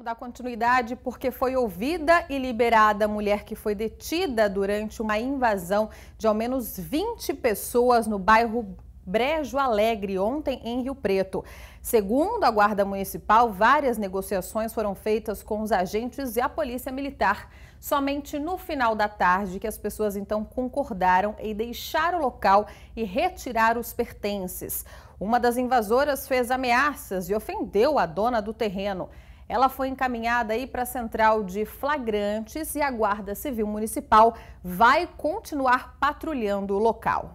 Vamos dar continuidade porque foi ouvida e liberada a mulher que foi detida durante uma invasão de ao menos 20 pessoas no bairro Brejo Alegre, ontem em Rio Preto. Segundo a Guarda Municipal, várias negociações foram feitas com os agentes e a Polícia Militar. Somente no final da tarde que as pessoas então concordaram em deixar o local e retirar os pertences. Uma das invasoras fez ameaças e ofendeu a dona do terreno. Ela foi encaminhada aí para a central de flagrantes e a Guarda Civil Municipal vai continuar patrulhando o local.